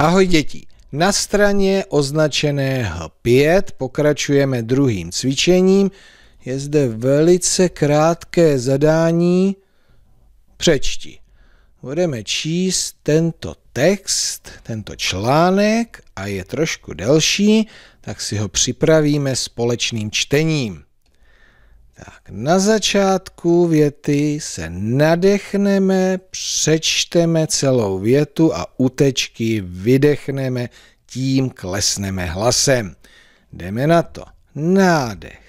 Ahoj děti, na straně označené H5 pokračujeme druhým cvičením. Je zde velice krátké zadání. Přečti. Budeme číst tento text, tento článek a je trošku delší, tak si ho připravíme společným čtením. Tak na začátku věty se nadechneme, přečteme celou větu a utečky vydechneme, tím klesneme hlasem. Jdeme na to. Nádech.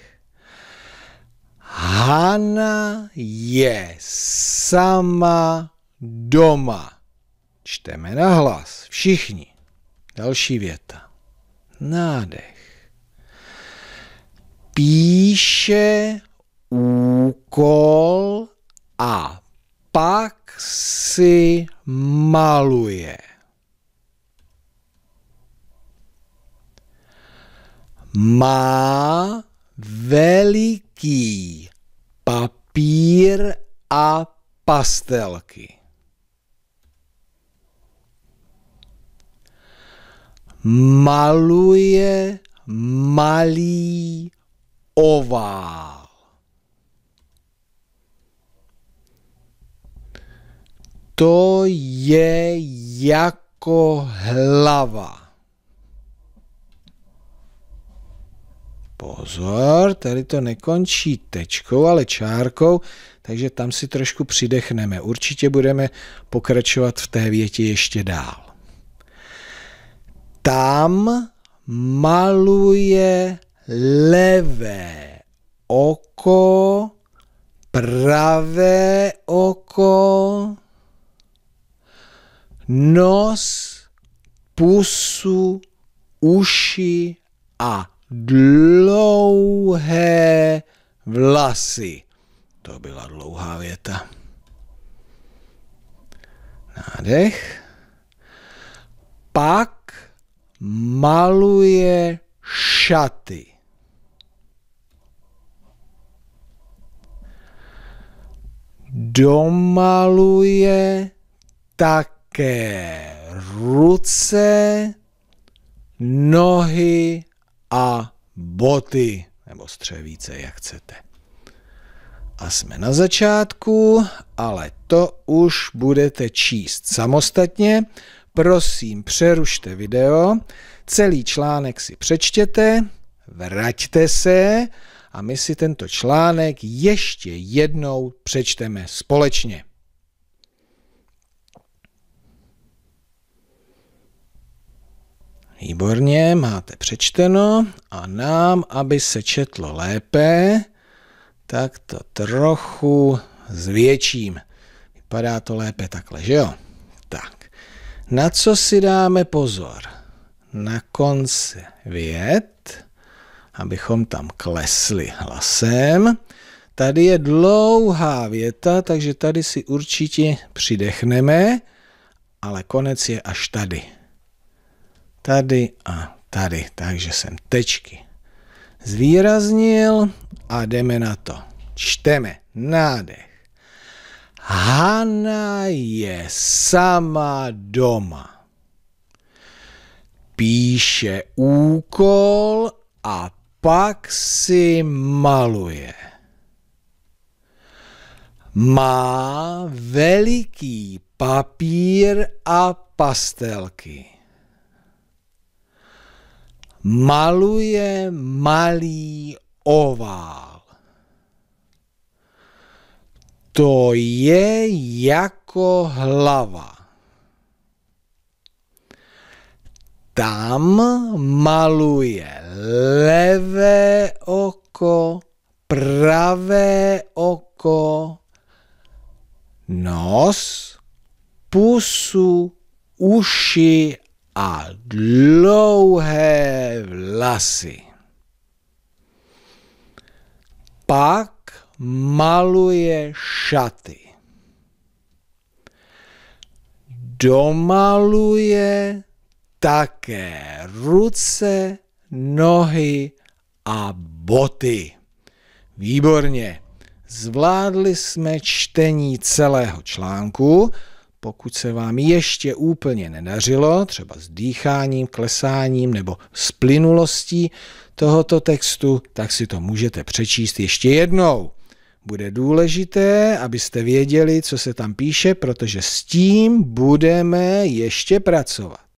Hana je sama doma. Čteme na hlas. Všichni. Další věta. Nádech. Píše úkol a pak si maluje. Má veliký papír a pastelky. Maluje malý ovál. To je jako hlava. Pozor, tady to nekončí tečkou, ale čárkou, takže tam si trošku přidechneme. Určitě budeme pokračovat v té větě ještě dál. Tam maluje levé oko, pravé oko, nos, pusu, uši a dlouhé vlasy. To byla dlouhá věta. Nádech. Pak maluje šaty. Domaluje tak ke ruce, nohy a boty, nebo střevíce, jak chcete. A jsme na začátku, ale to už budete číst samostatně. Prosím, přerušte video, celý článek si přečtěte, vraťte se a my si tento článek ještě jednou přečteme společně. Výborně, máte přečteno. A nám, aby se četlo lépe, tak to trochu zvětším. Vypadá to lépe takhle, že jo? Tak, na co si dáme pozor? Na konci vět, abychom tam klesli hlasem. Tady je dlouhá věta, takže tady si určitě přidechneme, ale konec je až tady tady a tady. Takže jsem tečky zvýraznil a jdeme na to. Čteme. Nádech. Hana je sama doma. Píše úkol a pak si maluje. Má veliký papír a pastelky maluje malý ovál. To je jako hlava. Tam maluje levé oko, pravé oko, nos, pusu, uši a dlouhé vlasy. Pak maluje šaty. Domaluje také ruce, nohy a boty. Výborně. Zvládli jsme čtení celého článku. Pokud se vám ještě úplně nedařilo, třeba s dýcháním, klesáním nebo s plynulostí tohoto textu, tak si to můžete přečíst ještě jednou. Bude důležité, abyste věděli, co se tam píše, protože s tím budeme ještě pracovat.